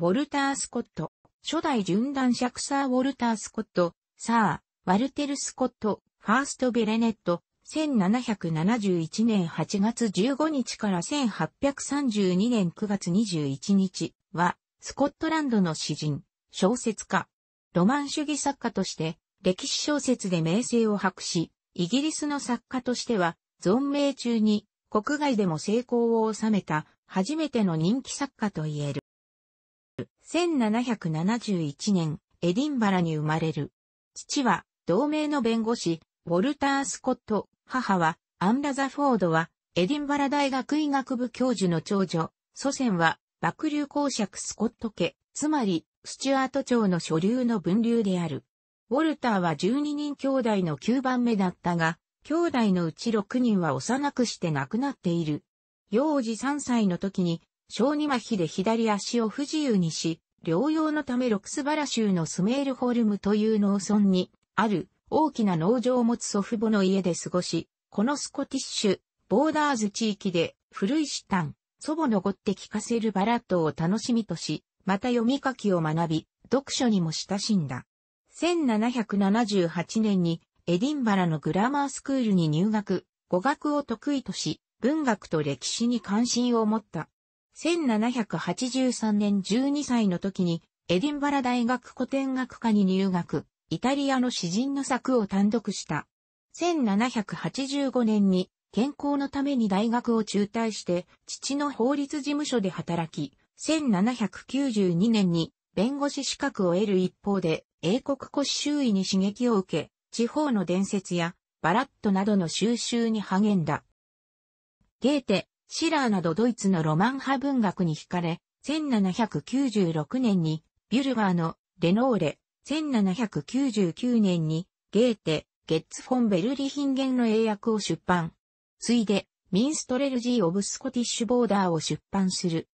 ウォルター・スコット、初代シャクサー・ウォルター・スコット、サー、ワルテル・スコット、ファースト・ベレネット、1771年8月15日から1832年9月21日は、スコットランドの詩人、小説家、ロマン主義作家として、歴史小説で名声を博し、イギリスの作家としては、存命中に、国外でも成功を収めた、初めての人気作家と言える。1771年、エディンバラに生まれる。父は、同盟の弁護士、ウォルター・スコット、母は、アンラ・ザ・フォードは、エディンバラ大学医学部教授の長女、祖先は、幕流公爵スコット家、つまり、スチュアート朝の所流の分流である。ウォルターは12人兄弟の9番目だったが、兄弟のうち6人は幼くして亡くなっている。幼児3歳の時に小児麻痺で左足を不自由にし、療養のためロクスバラ州のスメールホルムという農村にある大きな農場を持つ祖父母の家で過ごし、このスコティッシュ、ボーダーズ地域で古いシタン、祖母のごって聞かせるバラットを楽しみとし、また読み書きを学び、読書にも親しんだ。1778年にエディンバラのグラマースクールに入学、語学を得意とし、文学と歴史に関心を持った。1783年12歳の時に、エディンバラ大学古典学科に入学、イタリアの詩人の作を単独した。1785年に、健康のために大学を中退して、父の法律事務所で働き、1792年に弁護士資格を得る一方で、英国古詩周囲に刺激を受け、地方の伝説やバラットなどの収集に励んだ。ゲーテ、シラーなどドイツのロマン派文学に惹かれ、1796年にビュルガーのレノーレ、1799年にゲーテ、ゲッツ・フォン・ベルリヒンゲンの英訳を出版。ついで、ミンストレルジー・オブ・スコティッシュ・ボーダーを出版する。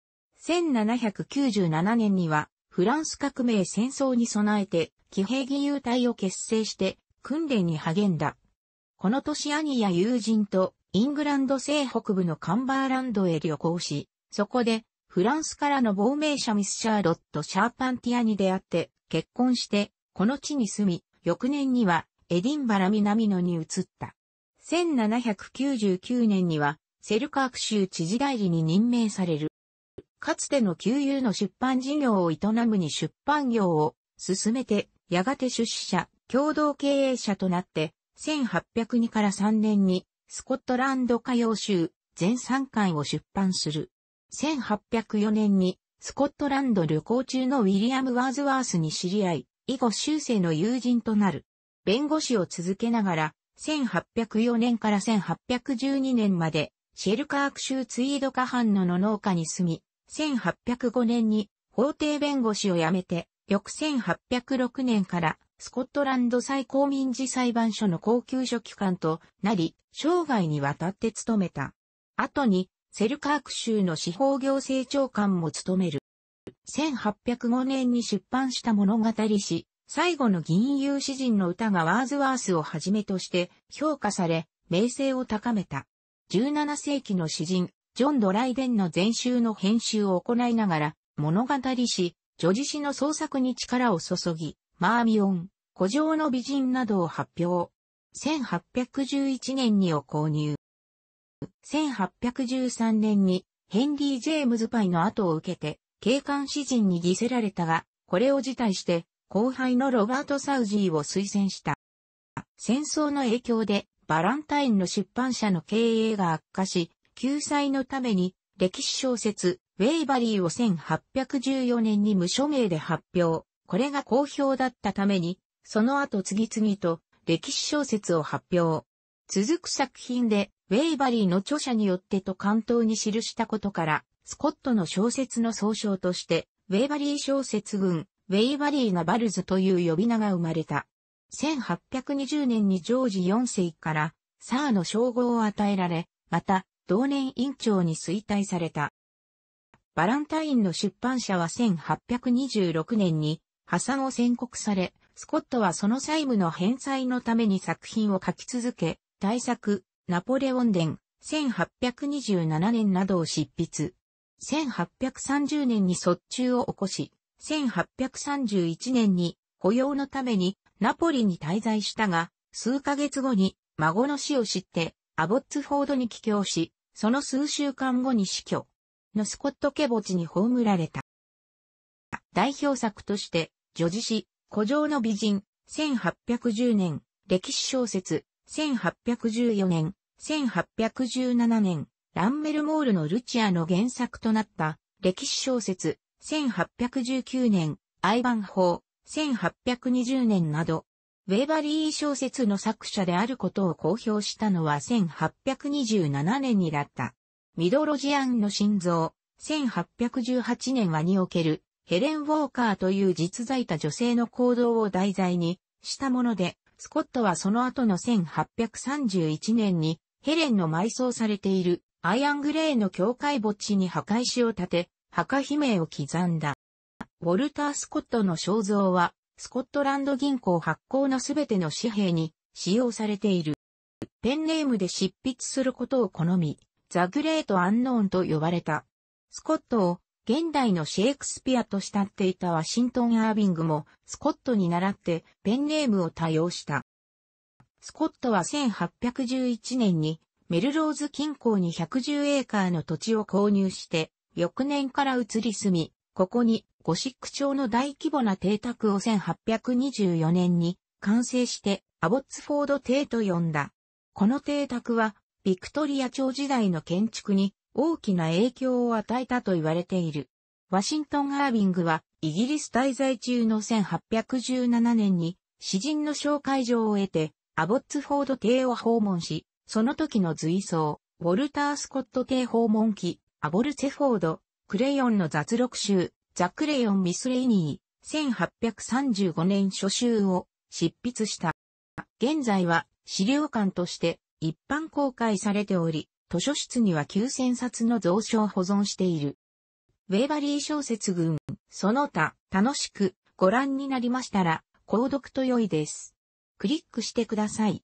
1797年には、フランス革命戦争に備えて、騎兵義勇隊を結成して、訓練に励んだ。この年兄や友人とイングランド西北部のカンバーランドへ旅行し、そこで、フランスからの亡命者ミス・シャーロット・シャーパンティアに出会って、結婚して、この地に住み、翌年には、エディンバラ南野に移った。1799年には、セルカーク州知事代理に任命される。かつての旧友の出版事業を営むに出版業を進めて、やがて出資者、共同経営者となって、1802から3年にスコットランド歌謡集、全3巻を出版する。1804年に、スコットランド旅行中のウィリアム・ワーズワースに知り合い、以後修正の友人となる。弁護士を続けながら、1804年から1812年まで、シェルカーク州ツイード下半野の農家に住み、1805年に法廷弁護士を辞めて、翌1806年からスコットランド最高民事裁判所の高級書記官となり、生涯にわたって務めた。後に、セルカーク州の司法行政長官も務める。1805年に出版した物語詩、最後の銀融詩人の歌がワーズワースをはじめとして評価され、名声を高めた。17世紀の詩人、ジョン・ドライデンの全集の編集を行いながら、物語詩、女児詩の創作に力を注ぎ、マーミオン、古城の美人などを発表。1811年にを購入。1813年にヘンリー・ジェームズ・パイの後を受けて、警官詩人に犠牲られたが、これを辞退して、後輩のロバート・サウジーを推薦した。戦争の影響で、バランタインの出版社の経営が悪化し、救済のために、歴史小説、ウェイバリーを1814年に無署名で発表。これが好評だったために、その後次々と歴史小説を発表。続く作品で、ウェイバリーの著者によってと関東に記したことから、スコットの小説の総称として、ウェイバリー小説群、ウェイバリーナバルズという呼び名が生まれた。1820年にジョージ4世から、サーの称号を与えられ、また、同年院長に衰退された。バランタインの出版社は1826年に破産を宣告され、スコットはその債務の返済のために作品を書き続け、大作、ナポレオン伝、1827年などを執筆。1830年に卒中を起こし、1831年に雇用のためにナポリに滞在したが、数ヶ月後に孫の死を知ってアボッツフォードに帰郷し、その数週間後に死去のスコット・ケボチに葬られた。代表作として、女児詩、古城の美人、1810年、歴史小説、1814年、1817年、ランメルモールのルチアの原作となった歴史小説、1819年、アイバン法、1820年など、ウェーバリー小説の作者であることを公表したのは1827年にだった。ミドロジアンの心臓、1818年はにおけるヘレン・ウォーカーという実在た女性の行動を題材にしたもので、スコットはその後の1831年にヘレンの埋葬されているアイアングレーの教会墓地に墓石を建て、墓碑鳴を刻んだ。ウォルター・スコットの肖像は、スコットランド銀行発行のすべての紙幣に使用されている。ペンネームで執筆することを好み、ザ・グレート・アンノーンと呼ばれた。スコットを現代のシェイクスピアと慕っていたワシントン・アービングも、スコットに倣ってペンネームを多用した。スコットは1811年にメルローズ近郊に110エーカーの土地を購入して、翌年から移り住み、ここにゴシック町の大規模な邸宅を1824年に完成してアボッツフォード邸と呼んだ。この邸宅はビクトリア町時代の建築に大きな影響を与えたと言われている。ワシントン・アービングは、イギリス滞在中の1817年に、詩人の紹介状を得て、アボッツフォード邸を訪問し、その時の随想、ウォルター・スコット邸訪問記、アボルセフォード、クレヨンの雑録集、ザ・クレヨン・ミスレイニー、1835年初集を執筆した。現在は資料館として一般公開されており、図書室には9000冊の蔵書を保存している。ウェーバリー小説群、その他、楽しくご覧になりましたら、購読と良いです。クリックしてください。